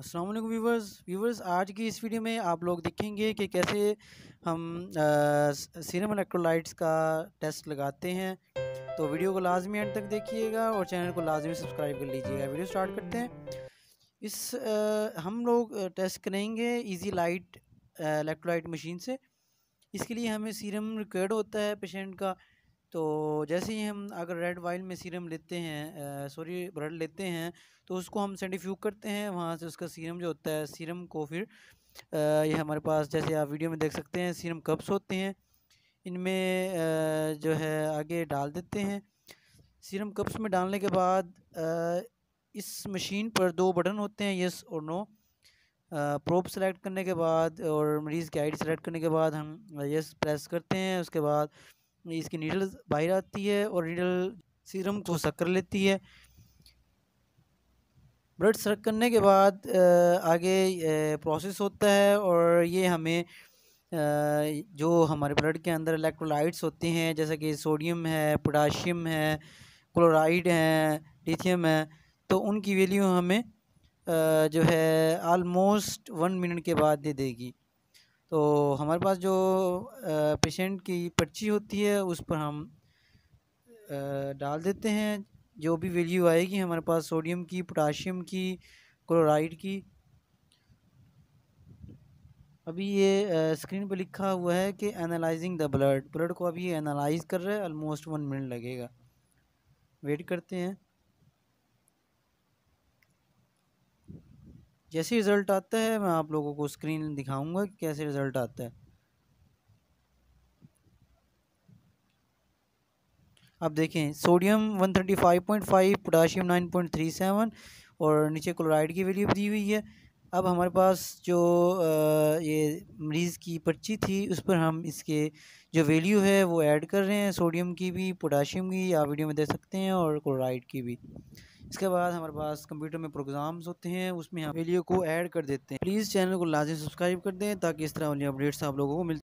Aslam viewers viewers आज की इस वीडियो में आप लोग देखेंगे कि कैसे हम सीरम इलेक्ट्रोलाइट्स का टेस्ट लगाते हैं तो वीडियो को लाजमी एंड तक देखिएगा और चैनल को लाजमी सब्सक्राइब कर लीजिएगा वीडियो स्टार्ट करते हैं इस आ, हम लोग टेस्ट करेंगे इजी लाइट इलेक्ट्रोलाइट मशीन से इसके लिए हमें सीरम रिक्वेड होता है पेशेंट का तो जैसे ही हम अगर रेड वाइल में सीरम लेते हैं सॉरी ब्लड लेते हैं तो उसको हम सेंटिफ्यूग करते हैं वहाँ से उसका सीरम जो होता है सीरम को फिर ये हमारे पास जैसे आप वीडियो में देख सकते हैं सीरम कप्स होते हैं इनमें जो है आगे डाल देते हैं सीरम कप्स में डालने के बाद इस मशीन पर दो बटन होते हैं यस और नो प्रोप सेलेक्ट करने के बाद और मरीज़ की आईडी सेलेक्ट करने के बाद हम यस प्रेस करते हैं उसके बाद इसकी नीडल बाहर आती है और नीडल सीरम को सक कर लेती है ब्लड सक करने के बाद आगे प्रोसेस होता है और ये हमें जो हमारे ब्लड के अंदर इलेक्ट्रोलाइट्स होते हैं जैसे कि सोडियम है पोटाशियम है क्लोराइड है लिथियम है तो उनकी वैल्यू हमें जो है आलमोस्ट वन मिनट के बाद दे देगी तो हमारे पास जो पेशेंट की पर्ची होती है उस पर हम डाल देते हैं जो भी वैल्यू आएगी हमारे पास सोडियम की पोटाशियम की क्लोराइड की अभी ये स्क्रीन पर लिखा हुआ है कि एनालाइजिंग द ब्लड ब्लड को अभी एनालाइज कर रहा है ऑलमोस्ट वन मिनट लगेगा वेट करते हैं जैसे रिज़ल्ट आता है मैं आप लोगों को स्क्रीन दिखाऊंगा कि कैसे रिज़ल्ट आता है अब देखें सोडियम 135.5 पोटाशियम 9.37 और नीचे क्लोराइड की वैल्यू दी हुई है अब हमारे पास जो ये मरीज़ की पर्ची थी उस पर हम इसके जो वैल्यू है वो ऐड कर रहे हैं सोडियम की भी पोटाशियम की आप वीडियो में दे सकते हैं और क्लोराइड की भी इसके बाद हमारे पास कंप्यूटर में प्रोग्राम्स होते हैं उसमें हम वीडियो को ऐड कर देते हैं प्लीज़ चैनल को लाजमी सब्सक्राइब कर दें ताकि इस तरह वाली अपडेट्स आप लोगों को मिल